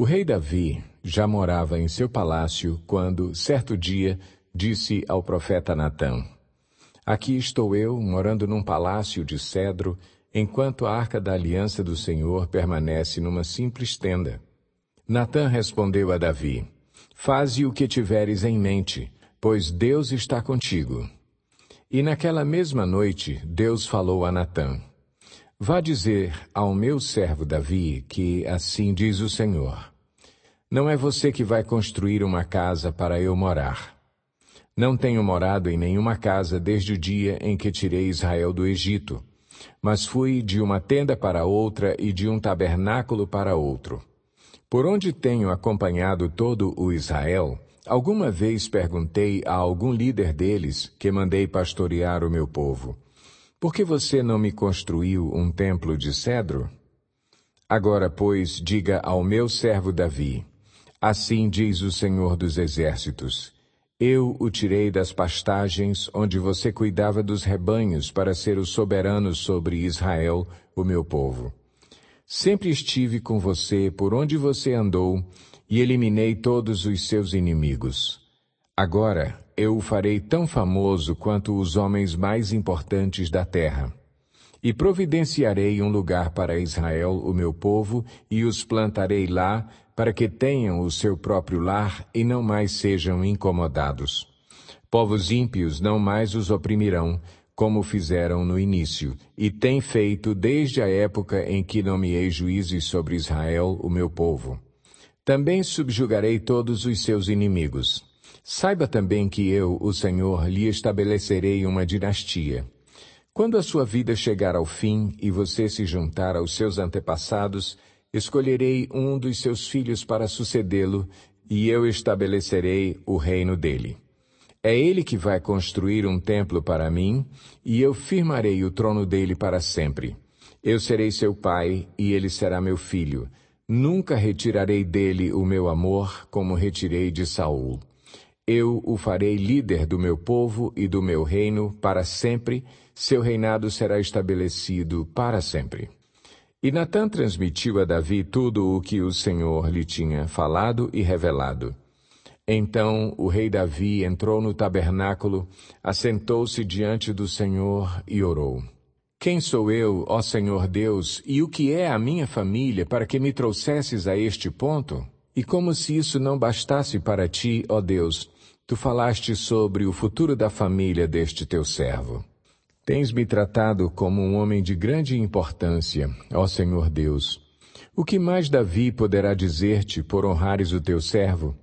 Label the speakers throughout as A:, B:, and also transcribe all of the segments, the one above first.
A: O rei Davi já morava em seu palácio quando, certo dia, disse ao profeta Natã: Aqui estou eu, morando num palácio de cedro, enquanto a arca da aliança do Senhor permanece numa simples tenda. Natã respondeu a Davi: Faze o que tiveres em mente, pois Deus está contigo. E naquela mesma noite, Deus falou a Natã: Vá dizer ao meu servo Davi que assim diz o Senhor: Não é você que vai construir uma casa para eu morar. Não tenho morado em nenhuma casa desde o dia em que tirei Israel do Egito, mas fui de uma tenda para outra e de um tabernáculo para outro. Por onde tenho acompanhado todo o Israel, alguma vez perguntei a algum líder deles que mandei pastorear o meu povo. Por que você não me construiu um templo de cedro? Agora, pois, diga ao meu servo Davi: Assim diz o Senhor dos Exércitos: Eu o tirei das pastagens onde você cuidava dos rebanhos para ser o soberano sobre Israel, o meu povo. Sempre estive com você por onde você andou e eliminei todos os seus inimigos. Agora, eu o farei tão famoso quanto os homens mais importantes da terra. E providenciarei um lugar para Israel, o meu povo, e os plantarei lá, para que tenham o seu próprio lar e não mais sejam incomodados. Povos ímpios não mais os oprimirão, como fizeram no início, e têm feito desde a época em que nomeei juízes sobre Israel, o meu povo. Também subjugarei todos os seus inimigos. Saiba também que eu, o Senhor, lhe estabelecerei uma dinastia. Quando a sua vida chegar ao fim e você se juntar aos seus antepassados, escolherei um dos seus filhos para sucedê-lo, e eu estabelecerei o reino dele. É ele que vai construir um templo para mim, e eu firmarei o trono dele para sempre. Eu serei seu pai, e ele será meu filho. Nunca retirarei dele o meu amor, como retirei de Saul. Eu o farei líder do meu povo e do meu reino para sempre, seu reinado será estabelecido para sempre. E Natã transmitiu a Davi tudo o que o Senhor lhe tinha falado e revelado. Então o rei Davi entrou no tabernáculo, assentou-se diante do Senhor e orou. Quem sou eu, ó Senhor Deus, e o que é a minha família para que me trouxesses a este ponto? E como se isso não bastasse para ti, ó Deus, Tu falaste sobre o futuro da família deste teu servo. Tens me tratado como um homem de grande importância, ó Senhor Deus. O que mais Davi poderá dizer-te por honrares o teu servo?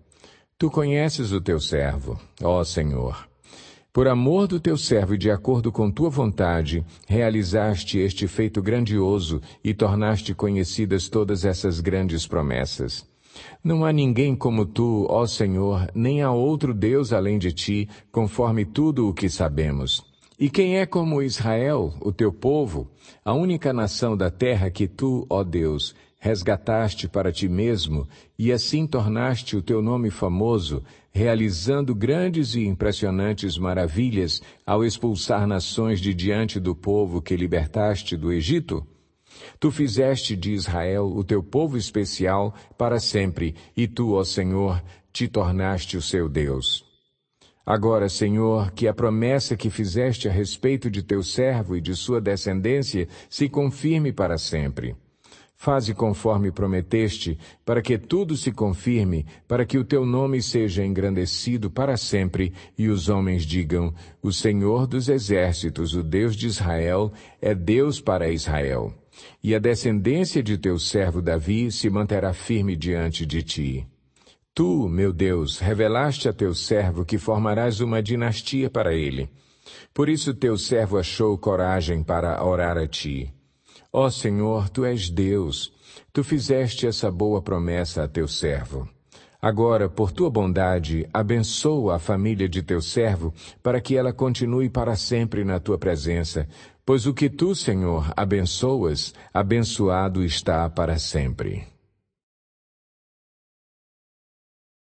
A: Tu conheces o teu servo, ó Senhor. Por amor do teu servo e de acordo com tua vontade, realizaste este feito grandioso e tornaste conhecidas todas essas grandes promessas. Não há ninguém como tu, ó Senhor, nem há outro Deus além de ti, conforme tudo o que sabemos. E quem é como Israel, o teu povo, a única nação da terra que tu, ó Deus, resgataste para ti mesmo e assim tornaste o teu nome famoso, realizando grandes e impressionantes maravilhas ao expulsar nações de diante do povo que libertaste do Egito? Tu fizeste de Israel o teu povo especial para sempre, e tu, ó Senhor, te tornaste o seu Deus. Agora, Senhor, que a promessa que fizeste a respeito de teu servo e de sua descendência se confirme para sempre. Faze conforme prometeste, para que tudo se confirme, para que o teu nome seja engrandecido para sempre e os homens digam: O Senhor dos exércitos, o Deus de Israel, é Deus para Israel e a descendência de teu servo Davi se manterá firme diante de ti. Tu, meu Deus, revelaste a teu servo que formarás uma dinastia para ele. Por isso teu servo achou coragem para orar a ti. Ó Senhor, tu és Deus, tu fizeste essa boa promessa a teu servo. Agora, por tua bondade, abençoa a família de teu servo, para que ela continue para sempre na tua presença, pois o que tu, Senhor, abençoas, abençoado está para sempre.